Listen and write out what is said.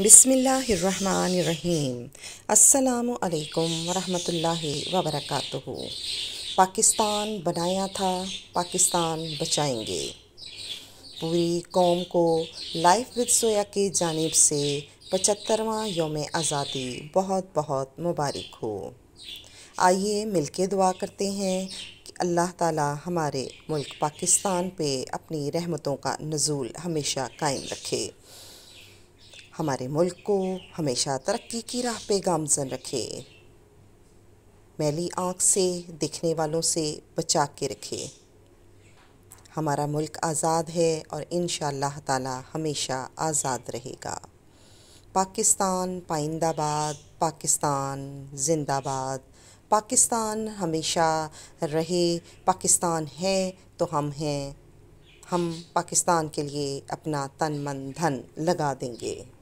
बिसमीम् अल्लाम वरहमतुल्लाह वबरकातुहु पाकिस्तान बनाया था पाकिस्तान बचाएंगे पूरी कौम को लाइफ विद सोया की जानिब से पचहत्तरवा योम आज़ादी बहुत बहुत मुबारक हो आइए मिलके दुआ करते हैं कि अल्लाह ताला हमारे मुल्क पाकिस्तान पे अपनी रहमतों का नज़ूल हमेशा कायम रखे हमारे मुल्क को हमेशा तरक्की की राह पे गामजन रखे मैली आँख से दिखने वालों से बचा के रखे हमारा मुल्क आज़ाद है और इन ताला हमेशा आज़ाद रहेगा पाकिस्तान पाइंदाबाद पाकिस्तान जिंदाबाद पाकिस्तान हमेशा रहे पाकिस्तान है तो हम हैं हम पाकिस्तान के लिए अपना तन मन धन लगा देंगे